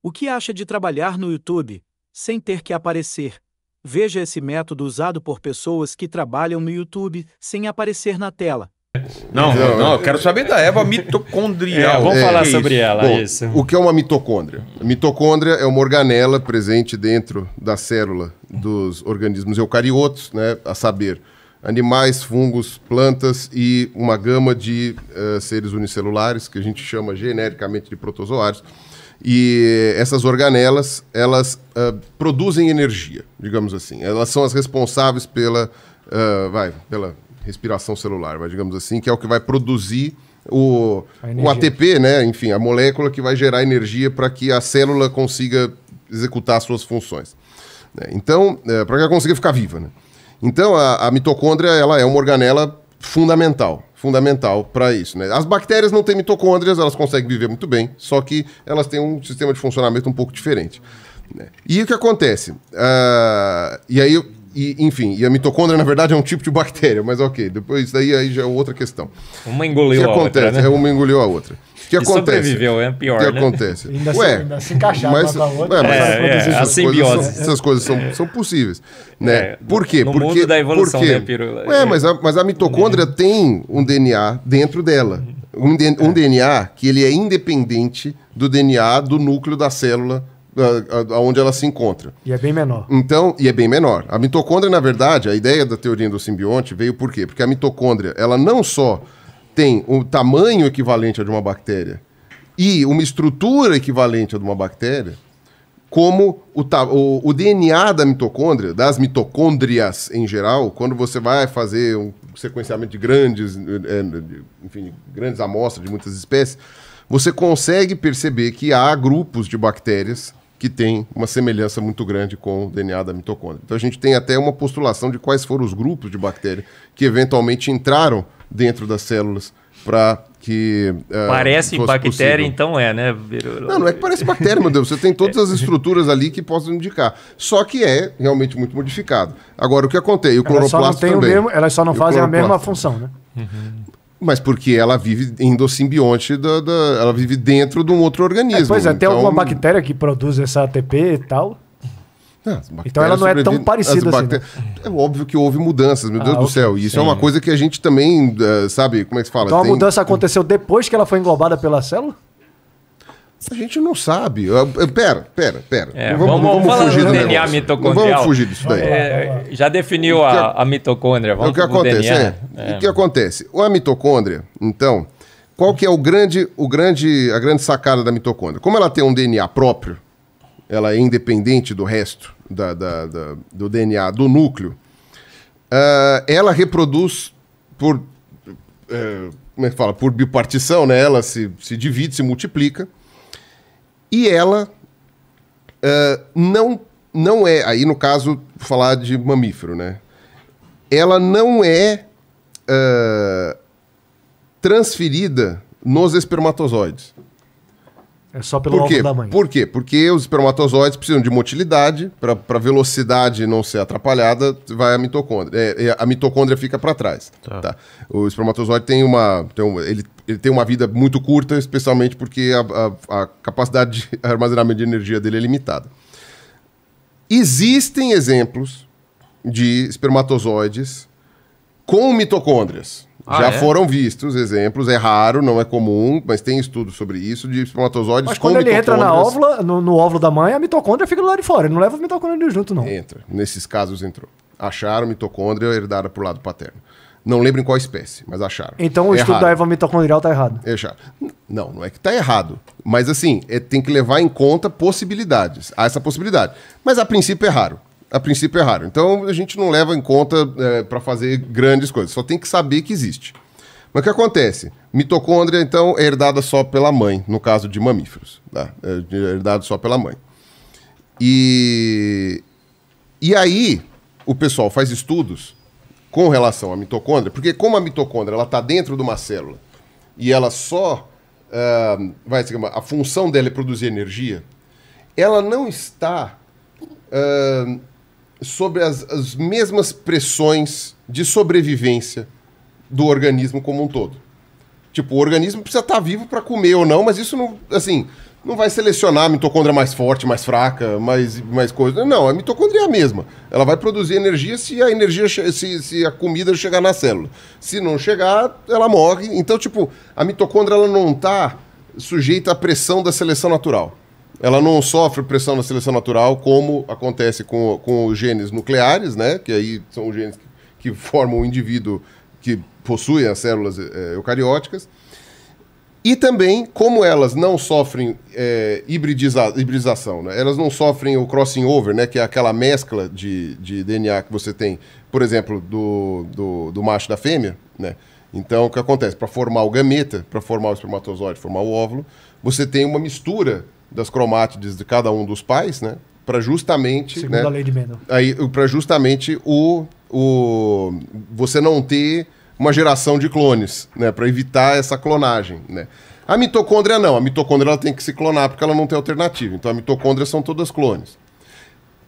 O que acha de trabalhar no YouTube, sem ter que aparecer? Veja esse método usado por pessoas que trabalham no YouTube sem aparecer na tela. Não, não, não eu quero saber da Eva mitocondrial. É, vamos é, falar sobre isso. ela. Bom, isso. O que é uma mitocôndria? A mitocôndria é uma organela presente dentro da célula dos organismos eucariotos, né, a saber, animais, fungos, plantas e uma gama de uh, seres unicelulares, que a gente chama genericamente de protozoários e essas organelas, elas uh, produzem energia, digamos assim. Elas são as responsáveis pela, uh, vai, pela respiração celular, vai, digamos assim, que é o que vai produzir o, o ATP, né? Enfim, a molécula que vai gerar energia para que a célula consiga executar suas funções. Né? Então, é, para que ela consiga ficar viva, né? Então, a, a mitocôndria, ela é uma organela fundamental fundamental para isso. Né? As bactérias não têm mitocôndrias, elas conseguem viver muito bem, só que elas têm um sistema de funcionamento um pouco diferente. Né? E o que acontece? Uh, e aí, e, enfim, e a mitocôndria, na verdade, é um tipo de bactéria, mas ok, depois daí aí já é outra questão. Uma O que acontece? Outra, né? É, uma engoliu a outra que e acontece? sobreviveu, é pior. O que né? acontece? Ainda Ué, se, ainda se encaixar mas, outra, ué, mas é, é, a simbiose. essas coisas são, são possíveis. Né? É, Por quê? No porque, mundo da evolução, porque, né, Ué, mas a, mas a mitocôndria é. tem um DNA dentro dela. Um, um é. DNA que ele é independente do DNA do núcleo da célula aonde ela se encontra. E é bem menor. Então, e é bem menor. A mitocôndria, na verdade, a ideia da teoria do simbionte veio por quê? Porque a mitocôndria, ela não só tem um tamanho equivalente a de uma bactéria e uma estrutura equivalente a de uma bactéria, como o, o, o, DNA da mitocôndria, das mitocôndrias em geral, quando você vai fazer um sequenciamento de grandes, é, enfim, grandes amostras de muitas espécies, você consegue perceber que há grupos de bactérias que têm uma semelhança muito grande com o DNA da mitocôndria. Então a gente tem até uma postulação de quais foram os grupos de bactérias que eventualmente entraram dentro das células para que. Uh, parece bactéria, possível. então é, né? Não, não é que parece bactéria, meu Deus. Você tem todas as estruturas ali que possam indicar. Só que é realmente muito modificado. Agora, o que acontece? O cloroplasto também. O mesmo, elas só não e fazem a mesma função, né? Uhum. Mas porque ela vive endossimbionte, da, da, ela vive dentro de um outro organismo. É, pois é, então... tem alguma então, bactéria que produz essa ATP e tal? então ela não é tão parecida assim. Né? É óbvio que houve mudanças, meu ah, Deus okay. do céu. E isso Sim. é uma coisa que a gente também, uh, sabe, como é que se fala? Então Tem... a mudança aconteceu depois que ela foi englobada pela célula? A gente não sabe. pera, pera, pera. É, vamos, vamos, vamos fugir do DNA mitocondrial. vamos fugir disso daí. É, já definiu a, é- a, mitocôndria. É vamos é. o que acontece? É, é. O que acontece? A mitocôndria, então, qual que é o grande, o grande, a grande sacada da mitocôndria? Como ela tem um DNA próprio, ela é independente do resto da, da, da do DNA do núcleo, uh, ela reproduz por. Uh, como é que fala? Por bipartição, né? Ela se, se divide, se multiplica. E ela uh, não, não é. Aí, no caso, falar de mamífero, né? Ela não é transferida nos espermatozoides. É só pelo Por da mãe. Por quê? Porque os espermatozoides precisam de motilidade, para velocidade não ser atrapalhada, vai a mitocôndria. É, é a mitocôndria fica para trás. Tá. Tá? O espermatozoide tem uma, tem ele, ele, tem uma vida muito curta, especialmente porque a, a, a capacidade de armazenamento de energia dele é limitada. Existem exemplos de espermatozoides com mitocôndrias. Ah, Já é? foram vistos exemplos, é raro, não é comum, mas tem estudos sobre isso, de espermatozoides mas com quando ele entra na óvula, no, no, óvulo da mãe, a mitocôndria fica do lado de fora, ele não leva a mitocôndria junto, não. Entra, nesses casos entrou. Acharam mitocôndria herdada o lado paterno. Não lembro em qual espécie, mas acharam. Então o é estudo da erva mitocondrial está errado. É Não, não é que está errado. Mas assim, é, tem que levar em conta possibilidades. Há essa possibilidade. Mas a princípio é raro a princípio é raro. Então a gente não leva em conta é, para fazer grandes coisas, só tem que saber que existe. Mas o que acontece? Mitocôndria, então, é herdada só pela mãe, no caso de mamíferos. Tá? É, é herdado só pela mãe. E, e aí, o pessoal faz estudos com relação à mitocôndria, porque como a mitocôndria ela está dentro de uma célula e ela só uh, vai a função dela é produzir energia, ela não está uh, sobre as, as mesmas pressões de sobrevivência do organismo como um todo. Tipo, o organismo precisa estar tá vivo para comer ou não, mas isso não, assim, não vai selecionar a mitocôndria mais forte, mais fraca, mais, mais coisa. Não, a mitocôndria é a mesma. Ela vai produzir energia se a energia se, se a comida chegar na célula. Se não chegar, ela morre. Então, tipo, a mitocôndria ela não está sujeita à pressão da seleção natural ela não sofre pressão na seleção natural, como acontece com, com os genes nucleares, né? Que aí são os genes que, que formam o indivíduo que possui as células é, eucarióticas. E também, como elas não sofrem é, hibridiza hibridização, né? elas não sofrem o crossing over, né? que é aquela mescla de, de DNA que você tem, por exemplo, do, do, do macho da fêmea. Né? Então, o que acontece? Para formar o gameta, para formar o espermatozoide, formar o óvulo, você tem uma mistura das cromátides de cada um dos pais, né? Para justamente. Segundo né, a lei de Mendel. Aí, para justamente o, o. Você não ter uma geração de clones, né? Para evitar essa clonagem, né? A mitocôndria não. A mitocôndria ela tem que se clonar porque ela não tem alternativa. Então a mitocôndria são todas clones.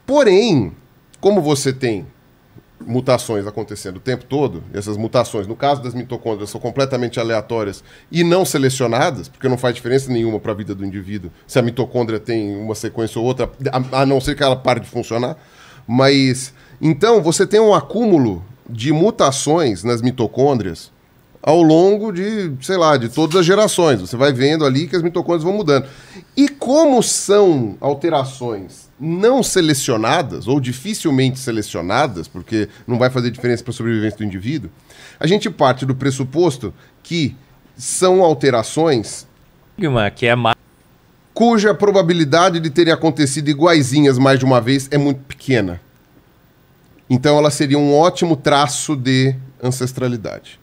Porém, como você tem mutações acontecendo o tempo todo, essas mutações, no caso das mitocôndrias, são completamente aleatórias e não selecionadas, porque não faz diferença nenhuma para a vida do indivíduo se a mitocôndria tem uma sequência ou outra, a, a não ser que ela pare de funcionar. Mas então você tem um acúmulo de mutações nas mitocôndrias ao longo de, sei lá, de todas as gerações. Você vai vendo ali que as mitocôndrias vão mudando. E como são alterações não selecionadas ou dificilmente selecionadas, porque não vai fazer diferença para a sobrevivência do indivíduo, a gente parte do pressuposto que são alterações que é cuja probabilidade de terem acontecido iguaizinhas mais de uma vez é muito pequena. Então ela seria um ótimo traço de ancestralidade.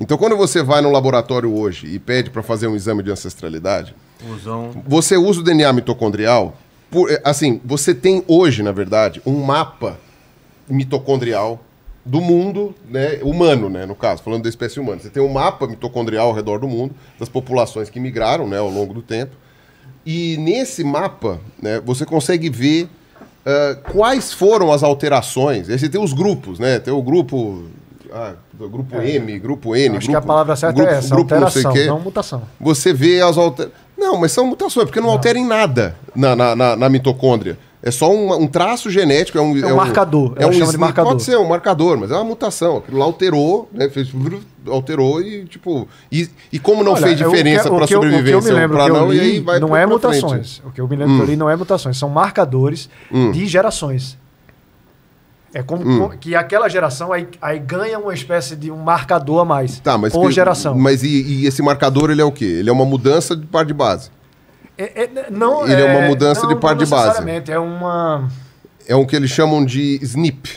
Então, quando você vai no laboratório hoje e pede para fazer um exame de ancestralidade, Usam... você usa o DNA mitocondrial. Por, eh, assim, você tem hoje, na verdade, um mapa mitocondrial do mundo né, humano, né, no caso, falando da espécie humana. Você tem um mapa mitocondrial ao redor do mundo, das populações que migraram né, ao longo do tempo. E nesse mapa, né, você consegue ver Uh, quais foram as alterações? Aí você tem os grupos, né? Tem o grupo ah, grupo é. M, grupo N. acho grupo, que a palavra certa é grupo, é essa, grupo alteração, não, sei quê. não mutação. Você vê as alterações. Não, mas são mutações, é porque não, não. alteram em nada na, na, na, na mitocôndria. É só um, um, traço genético, é um, é um, é um marcador. É um chama de marcador. Pode ser um marcador, mas é uma mutação. Aquilo lá alterou, né? Fez, alterou e tipo e, e como não Olha, fez é diferença para sobrevivência para não e aí vai não é mutações. Frente. O que eu me lembro hum. que eu hum. li não é mutações, são marcadores hum. de gerações. É como hum. que aquela geração aí, aí, ganha uma espécie de um marcador a mais. Tá, mas. Por que, geração. Mas e, e, esse marcador, ele é o quê? Ele é uma mudança de par de base. É, é, não, ele é, é, uma mudança não, de par de base. É uma. É o um que eles chamam de snip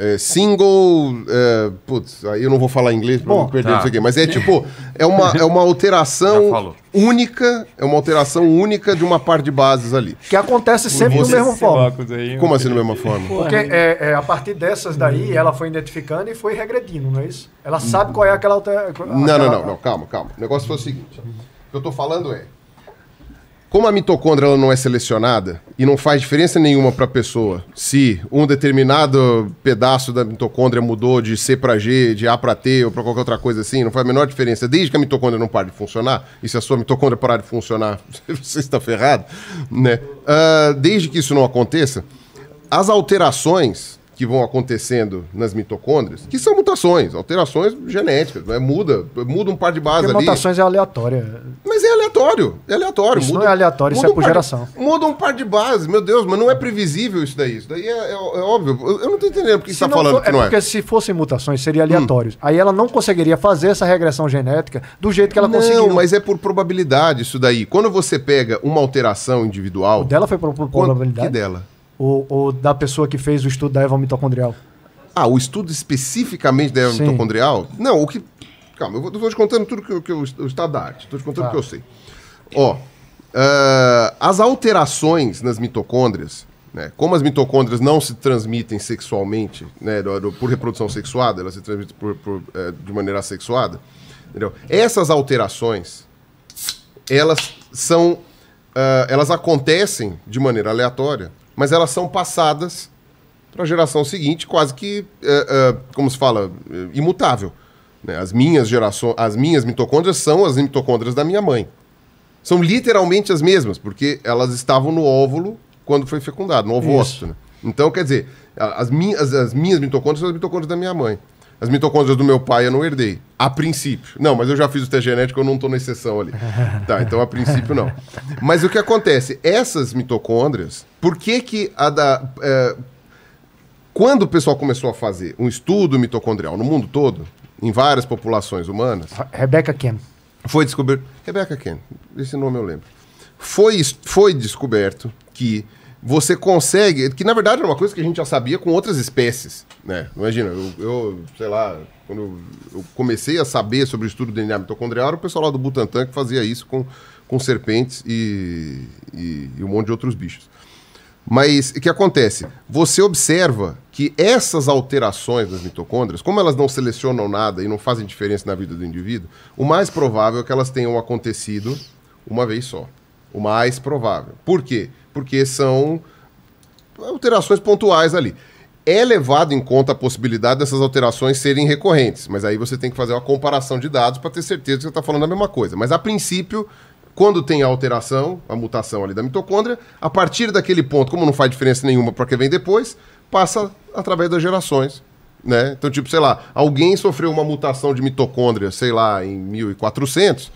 é, single. É, putz, aí eu não vou falar inglês para não perder tá. isso aqui, mas é tipo, é uma, é uma alteração única, é uma alteração única de uma par de bases ali. Que acontece sempre da mesma forma. Aí, Como assim da mesma forma? Porque né? é, é, a partir dessas daí, ela foi identificando e foi regredindo, não é isso? Ela sabe qual é aquela alteração. Não, não, não, não, calma, calma. O negócio foi o seguinte: o que eu tô falando é. Como a mitocôndria não é selecionada e não faz diferença nenhuma para a pessoa se um determinado pedaço da mitocôndria mudou de C para G, de A para T ou para qualquer outra coisa assim, não faz a menor diferença desde que a mitocôndria não pare de funcionar. E se a sua mitocôndria parar de funcionar, você está ferrado, né? Uh, desde que isso não aconteça, as alterações que vão acontecendo nas mitocôndrias, que são mutações, alterações genéticas, né? muda, muda um par de bases ali. mutações é aleatória aleatório. É aleatório. Isso muda, não é aleatório, isso é por geração. De, muda um par de bases, meu Deus, mas não é previsível isso daí. Isso daí é, é, é óbvio. Eu, eu não tô entendendo porque que você tá falando for, que não é, é. Porque se fossem mutações, seria aleatórios. Hum. Aí ela não conseguiria fazer essa regressão genética do jeito que ela não, conseguiu. Não, mas é por probabilidade isso daí. Quando você pega uma alteração individual... O dela foi por, por probabilidade? Que dela? o da pessoa que fez o estudo da eva mitocondrial? Ah, o estudo especificamente da eva Sim. mitocondrial? Não, o que Calma, eu estou te contando tudo que, que eu, o estado da arte. Estou te contando o tá. que eu tá. sei. Ó, uh, as alterações nas mitocôndrias, né, como as mitocôndrias não se transmitem sexualmente, né, por reprodução sexuada, elas se transmitem por, por, eh, de maneira sexuada, entendeu? Essas alterações, elas são, uh, elas acontecem de maneira aleatória, mas elas são passadas para a geração seguinte, quase que, uh, como se fala, imutável. Né? As minhas gerações, as minhas mitocôndrias são as mitocôndrias da minha mãe. São literalmente as mesmas, porque elas estavam no óvulo quando foi fecundado, no ovócito. Né? Então, quer dizer, as minhas, as, minhas mitocôndrias são as mitocôndrias da minha mãe. As mitocôndrias do meu pai eu não herdei, a princípio. Não, mas eu já fiz o teste genético, eu não estou na exceção ali. tá, então a princípio não. Mas o que acontece? Essas mitocôndrias, por que que a da... É, quando o pessoal começou a fazer um estudo mitocondrial no mundo todo, em várias populações humanas. Rebecca Ken. Foi descoberto. Rebecca Ken, esse nome eu lembro. Foi, foi descoberto que você consegue. Que na verdade era uma coisa que a gente já sabia com outras espécies. Né? Imagina, eu, eu sei lá, quando eu, comecei a saber sobre o estudo do DNA mitocondrial, era o pessoal lá do Butantan que fazia isso com, com serpentes e, e, e um monte de outros bichos. Mas o que acontece? Você observa que essas alterações nas mitocôndrias, como elas não selecionam nada e não fazem diferença na vida do indivíduo, o mais provável é que elas tenham acontecido uma vez só. O mais provável. Por quê? Porque são alterações pontuais ali. É levado em conta a possibilidade dessas alterações serem recorrentes, mas aí você tem que fazer uma comparação de dados para ter certeza que você está falando a mesma coisa. Mas a princípio, quando tem a alteração, a mutação ali da mitocôndria, a partir daquele ponto, como não faz diferença nenhuma para que vem depois, passa através das gerações. Né? Então, tipo, sei lá, alguém sofreu uma mutação de mitocôndria, sei lá, em 1400,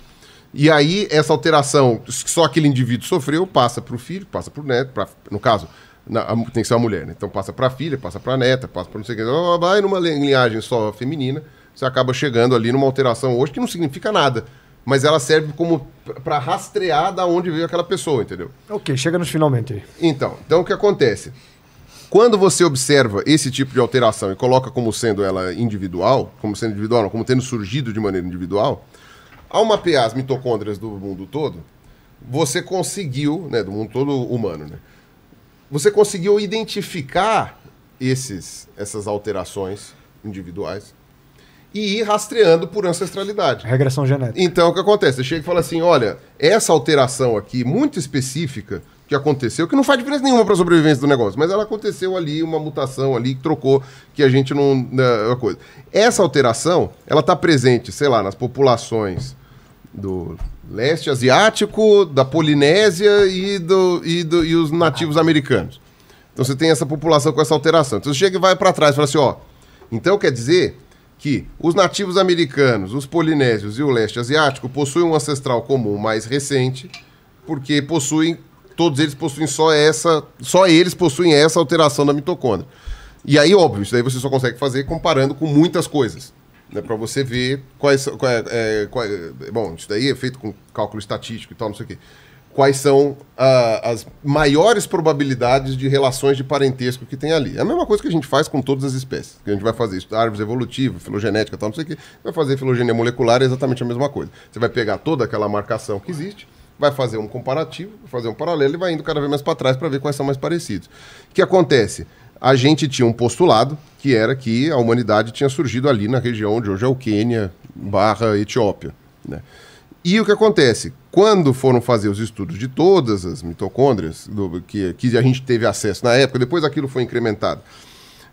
e aí essa alteração que só aquele indivíduo sofreu passa para o filho, passa para o neto, pra, no caso, na, a, tem que ser uma mulher, né? Então passa para a filha, passa para a neta, passa para não sei o que, vai numa linhagem só feminina, você acaba chegando ali numa alteração hoje que não significa nada mas ela serve como para rastrear da onde veio aquela pessoa, entendeu? Ok, chega nos finalmente. Então, então o que acontece? Quando você observa esse tipo de alteração e coloca como sendo ela individual, como sendo individual, não, como tendo surgido de maneira individual, ao mapear as mitocôndrias do mundo todo, você conseguiu, né, do mundo todo humano, né, você conseguiu identificar esses, essas alterações individuais e ir rastreando por ancestralidade. Regressão genética. Então, o que acontece? Você chega e fala assim: olha, essa alteração aqui, muito específica, que aconteceu, que não faz diferença nenhuma para a sobrevivência do negócio, mas ela aconteceu ali, uma mutação ali que trocou, que a gente não. uma né, coisa. Essa alteração, ela está presente, sei lá, nas populações do leste asiático, da Polinésia e, do, e, do, e os nativos americanos. Então você tem essa população com essa alteração. Então você chega e vai para trás e fala assim: ó, então quer dizer que os nativos americanos, os polinésios e o leste asiático possuem um ancestral comum mais recente, porque possuem todos eles possuem só essa, só eles possuem essa alteração da mitocôndria. E aí, óbvio, isso daí você só consegue fazer comparando com muitas coisas. Né, para você ver quais, quais, é, Bom, isso daí é feito com cálculo estatístico e tal, não sei o quê quais são uh, as maiores probabilidades de relações de parentesco que tem ali. É a mesma coisa que a gente faz com todas as espécies. Que a gente vai fazer isso, árvores evolutivas, filogenética, tal, não sei o quê. Vai fazer filogenia molecular, é exatamente a mesma coisa. Você vai pegar toda aquela marcação que existe, vai fazer um comparativo, vai fazer um paralelo e vai indo cada vez mais para trás para ver quais são mais parecidos. O que acontece? A gente tinha um postulado que era que a humanidade tinha surgido ali na região de hoje é o Quênia barra Etiópia, né? E o que acontece? Quando foram fazer os estudos de todas as mitocôndrias do, que, que a gente teve acesso na época, depois aquilo foi incrementado,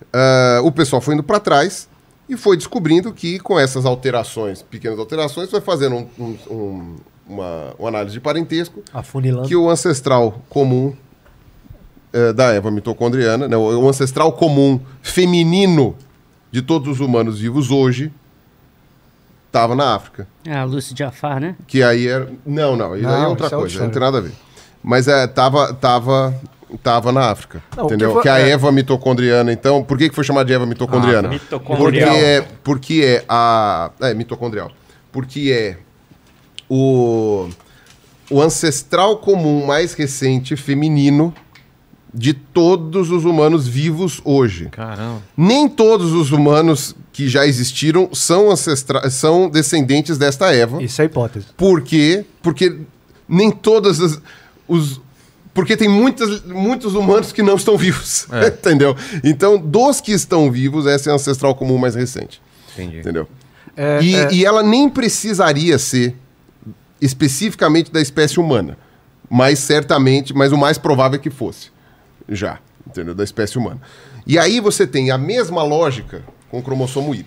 uh, o pessoal foi indo para trás e foi descobrindo que com essas alterações, pequenas alterações, foi fazendo um, um, um, uma, uma, análise de parentesco Afunilando. que o ancestral comum uh, da Eva mitocondriana, né, o ancestral comum feminino de todos os humanos vivos hoje, Tava na África. É, a Lucy Jafar, né? Que aí era. Não, não, isso aí é outra é coisa, é não tem nada a ver. Mas é, tava, tava, tava na África. Não, entendeu? Que, foi... que, a é. Eva mitocondriana, então. Por que, que foi chamada de Eva mitocondriana? Ah, mitocondrial. Porque é, porque é a. É, mitocondrial. Porque é o, o ancestral comum mais recente feminino de todos os humanos vivos hoje. Caramba. Nem todos os humanos que já existiram são ancestrais, são descendentes desta Eva. Isso é hipótese. Por quê? Porque nem todas as, os porque tem muitas, muitos humanos que não estão vivos, é. entendeu? Então, dos que estão vivos, essa é a ancestral comum mais recente. Entendi. Entendeu? É, e, é... e ela nem precisaria ser especificamente da espécie humana, mas certamente, mas o mais provável é que fosse já, entendeu? Da espécie humana. E aí você tem a mesma lógica com o cromossomo Y.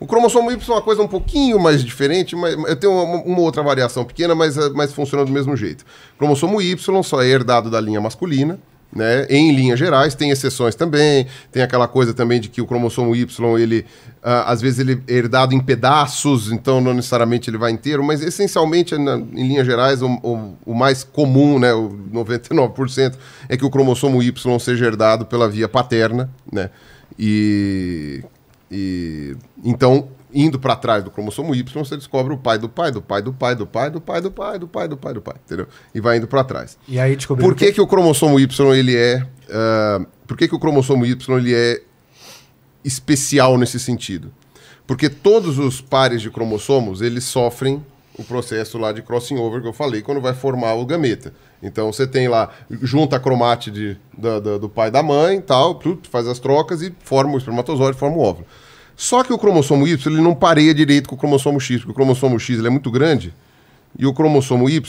O cromossomo Y é uma coisa um pouquinho mais diferente, mas eu tenho uma, uma outra variação pequena, mas, é, mas funciona do mesmo jeito. O cromossomo Y só é herdado da linha masculina, né, em linhas gerais, tem exceções também, tem aquela coisa também de que o cromossomo Y, ele, uh, às vezes ele é herdado em pedaços, então não necessariamente ele vai inteiro, mas essencialmente, na, em linhas gerais, o, o, o, mais comum, né, o 99%, é que o cromossomo Y seja herdado pela via paterna, né, e e então, indo para trás do cromossomo Y, você descobre o pai do pai do pai do pai do pai do pai do pai do pai do pai do pai, entendeu? E vai indo para trás. E aí descobriu Por que que o cromossomo Y ele é ah, por que que o cromossomo Y ele é especial nesse sentido? Porque todos os pares de cromossomos, eles sofrem o processo lá de crossing over que eu falei, quando vai formar o gameta. Então você tem lá, junta a cromátide do, do, do pai da mãe tal, tudo, faz as trocas e forma o espermatozoide, forma o óvulo. Só que o cromossomo Y ele não pareia direito com o cromossomo X, porque o cromossomo X ele é muito grande e o cromossomo Y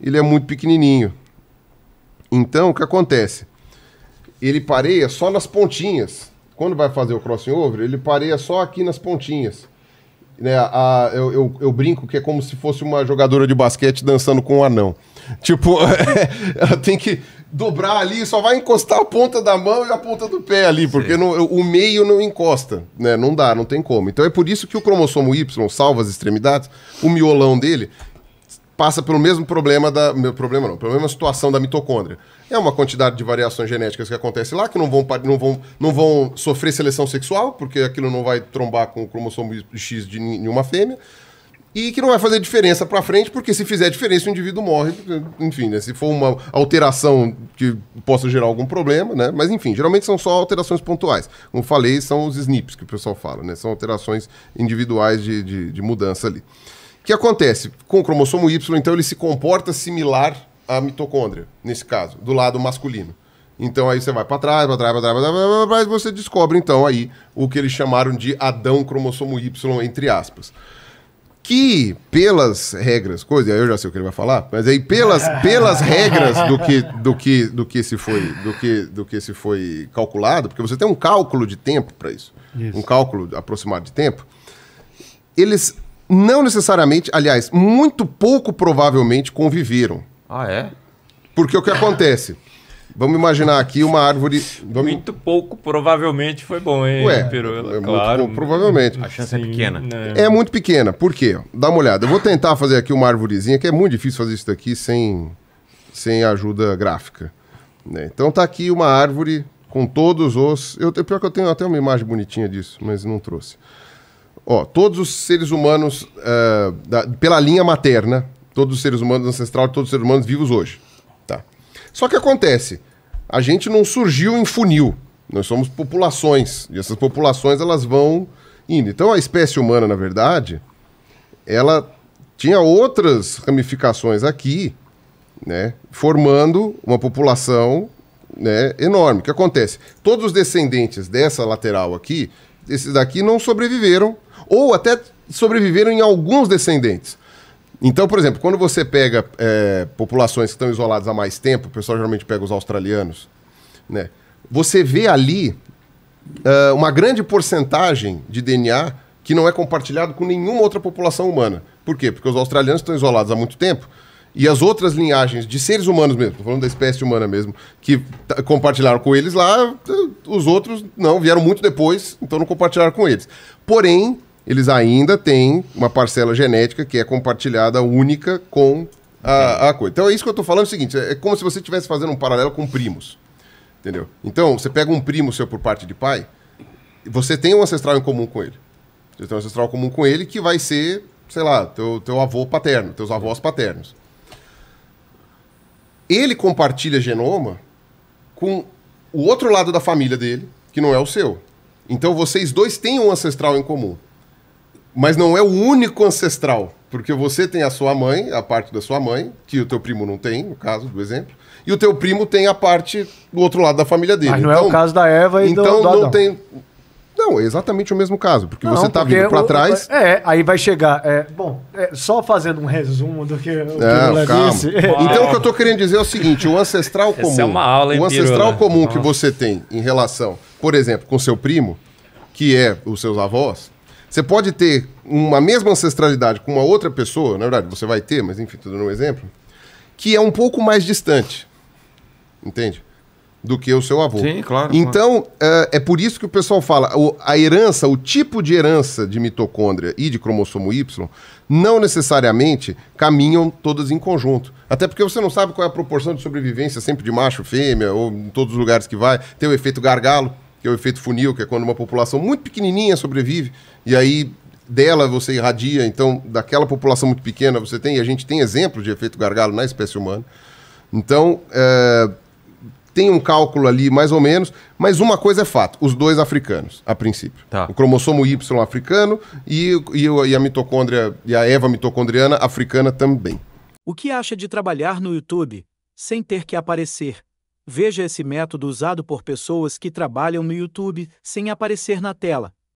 ele é muito pequenininho. Então o que acontece? Ele pareia só nas pontinhas. Quando vai fazer o crossing over, ele pareia só aqui nas pontinhas. Né, a, eu, eu, eu, brinco que é como se fosse uma jogadora de basquete dançando com um anão. Tipo, ela tem que dobrar ali, só vai encostar a ponta da mão e a ponta do pé ali, porque não, o meio não encosta, né? Não dá, não tem como. Então é por isso que o cromossomo Y salva as extremidades, o miolão dele, passa pelo mesmo problema da. meu Problema não, problema situação da mitocôndria. É uma quantidade de variações genéticas que acontece lá que não vão, não vão, não vão sofrer seleção sexual, porque aquilo não vai trombar com o cromossomo X de nenhuma fêmea. E que não vai fazer diferença para frente, porque se fizer diferença o indivíduo morre. Enfim, né? se for uma alteração que possa gerar algum problema, né? Mas enfim, geralmente são só alterações pontuais. Como falei, são os SNPs que o pessoal fala, né? São alterações individuais de, de, de mudança ali. O que acontece? Com o cromossomo Y, então, ele se comporta similar à mitocôndria, nesse caso, do lado masculino. Então aí você vai para trás, para trás, para trás, para trás, trás, você descobre então aí o que eles chamaram de Adão cromossomo Y, entre aspas. Que, pelas regras, coisa, eu já sei o que ele vai falar, mas aí pelas, pelas regras do que, do, que, do que se foi do que, do que se foi calculado, porque você tem um cálculo de tempo para isso, isso, um cálculo aproximado de tempo, eles não necessariamente, aliás, muito pouco provavelmente conviveram. Ah, é? Porque o que acontece? Vamos imaginar aqui uma árvore. Vamos... Muito pouco, provavelmente foi bom, hein, Ué, É claro. Pouco, provavelmente. A chance é Sim, é pequena. Né? É muito pequena. Por quê? Dá uma olhada. Eu vou tentar fazer aqui uma árvorezinha, que é muito difícil fazer isso daqui sem, sem ajuda gráfica. Né? Então tá aqui uma árvore com todos os. Eu, pior que eu tenho até uma imagem bonitinha disso, mas não trouxe. Ó, todos os seres humanos, uh, da, pela linha materna, todos os seres humanos ancestral, todos os seres humanos vivos hoje. Tá. Só que acontece, a gente não surgiu em funil. Nós somos populações, e essas populações elas vão indo. Então a espécie humana, na verdade, ela tinha outras ramificações aqui, né, formando uma população né, enorme. O que acontece? Todos os descendentes dessa lateral aqui, esses daqui não sobreviveram ou até sobreviveram em alguns descendentes. Então, por exemplo, quando você pega é, populações que estão isoladas há mais tempo, o pessoal geralmente pega os australianos, né? Você vê ali uh, uma grande porcentagem de DNA que não é compartilhado com nenhuma outra população humana. Por quê? Porque os australianos estão isolados há muito tempo e as outras linhagens de seres humanos mesmo, estou falando da espécie humana mesmo, que tá, compartilharam com eles lá, os outros não, vieram muito depois, então não compartilharam com eles. Porém, eles ainda têm uma parcela genética que é compartilhada única com a, a coisa. Então é isso que eu estou falando, é o seguinte, é, é como se você estivesse fazendo um paralelo com primos, entendeu? Então, você pega um primo seu por parte de pai, você tem um ancestral em comum com ele. Você tem um ancestral comum com ele que vai ser, sei lá, teu, teu avô paterno, teus avós paternos. Ele compartilha genoma com o outro lado da família dele, que não é o seu. Então vocês dois têm um ancestral em comum. Mas não é o único ancestral, porque você tem a sua mãe, a parte da sua mãe, que o teu primo não tem, no caso do exemplo, e o teu primo tem a parte do outro lado da família dele. Mas não então, é o então, caso da Eva e então do, do Adão. não tem não, é exatamente o mesmo caso, porque não, você está vindo para trás. É, aí vai chegar. É, bom, é, só fazendo um resumo do que, o é, disse. Então, o que eu estou querendo dizer é o seguinte: o ancestral comum. Essa é uma aula, hein, o ancestral pirula. comum Nossa. que você tem em relação, por exemplo, com seu primo, que é os seus avós, você pode ter uma mesma ancestralidade com uma outra pessoa, na verdade você vai ter, mas enfim, estou dando um exemplo, que é um pouco mais distante, entende? Do que o seu avô. Sim, claro. Então, claro. Eh, é, é por isso que o pessoal fala, a herança, o tipo de herança de mitocôndria e de cromossomo Y não necessariamente caminham todas em conjunto. Até porque você não sabe qual é a proporção de sobrevivência sempre de macho, fêmea, ou em todos os lugares que vai, tem o efeito gargalo que é o efeito funil, que é quando uma população muito pequenininha sobrevive e aí dela você irradia, então daquela população muito pequena você tem, e a gente tem exemplos de efeito gargalo na espécie humana. Então, é, tem um cálculo ali mais ou menos, mas uma coisa é fato, os dois africanos, a princípio. Tá. O cromossomo Y africano e, e, e a mitocôndria, e a eva mitocondriana africana também. O que acha de trabalhar no YouTube sem ter que aparecer? Veja esse método usado por pessoas que trabalham no YouTube sem aparecer na tela.